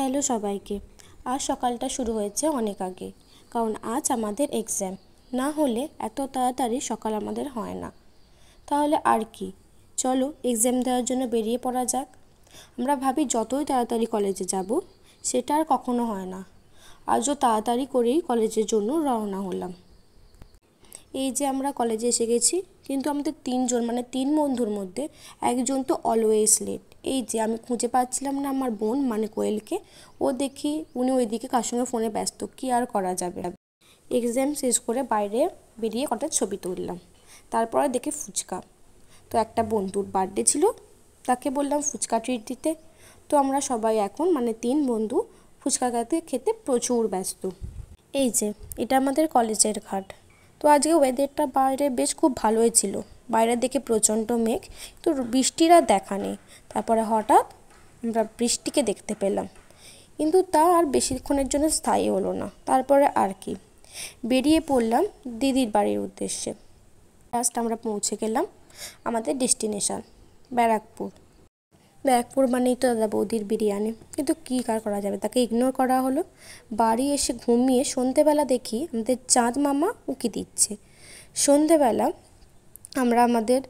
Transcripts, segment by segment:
hello সবাইকে আজ সকালটা শুরু হয়েছে অনেক আগে কারণ আজ আমাদের এক্সাম না হলে এত তাড়াতাড়ি সকাল আমাদের হয় না তাহলে আর কি চলো এক্সাম দেওয়ার জন্য বেরিয়ে পড়া যাক আমরা ভাবি যতই তাড়াতাড়ি কলেজে যাব সেটা আর কখনো হয় না আজও তাড়াতাড়ি করেই কলেজের জন্য রওনা হলাম এই যে আমরা কলেজে এসে গেছি কিন্তু আমাদের তিনজন মানে তিন বন্ধুর মধ্যে একজন তো অলওয়েজ লেট এই যে আমি খুঁজে পাচ্ছিলাম না আমার বোন মানে কোয়েলকে ও দেখি উনি ওইদিকে কার সঙ্গে ফোনে ব্যস্ত কি আর করা যাবে এক্সাম শেষ করে বাইরে বেরিয়ে কটা ছবি তুললাম তারপরে দেখে ফুচকা তো একটা বন্ধুর বার্থডে ছিল তাকে বললাম ফুচকা ট্রিট দিতে তো আমরা সবাই এখন মানে তিন বন্ধু ফুচকা খেতে খেতে প্রচুর ব্যস্ত এই যে এটা আমাদের কলেজের ঘাট তো আজকে ওয়েদারটা বাইরে বেশ খুব ভালোই ছিল বাইরের দিকে প্রচণ্ড মেঘ তো বৃষ্টির আর দেখা নেই তারপরে হঠাৎ আমরা বৃষ্টিকে দেখতে পেলাম কিন্তু তা আর বেশিক্ষণের জন্য স্থায়ী হলো না তারপরে আর কি বেরিয়ে পড়লাম দিদির বাড়ির উদ্দেশ্যে লাস্ট আমরা পৌঁছে গেলাম আমাদের ডেস্টিনেশান ব্যারাকপুর ব্যাকপুর মানেই তো দাদা বৌদির বিরিয়ানি কিন্তু কী কার করা যাবে তাকে ইগনোর করা হলো বাড়ি এসে ঘুমিয়ে সন্ধেবেলা দেখি আমাদের চাঁদ মামা উঁকি দিচ্ছে সন্ধেবেলা আমরা আমাদের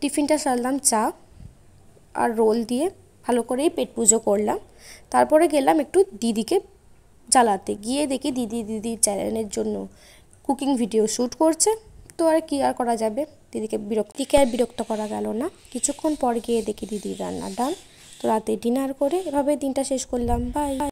টিফিনটা সারলাম চা আর রোল দিয়ে ভালো করেই পেট পুজো করলাম তারপরে গেলাম একটু দিদিকে জ্বালাতে গিয়ে দেখি দিদি দিদির চ্যানেলের জন্য কুকিং ভিডিও শ্যুট করছে তো আর কী আর করা যাবে দিদিকে বিরক্তিকে আর বিরক্ত করা গেল না কিছুক্ষণ পর গিয়ে দেখি দিদি রান্না ডান তো রাতে ডিনার করে এভাবে দিনটা শেষ করলাম বাই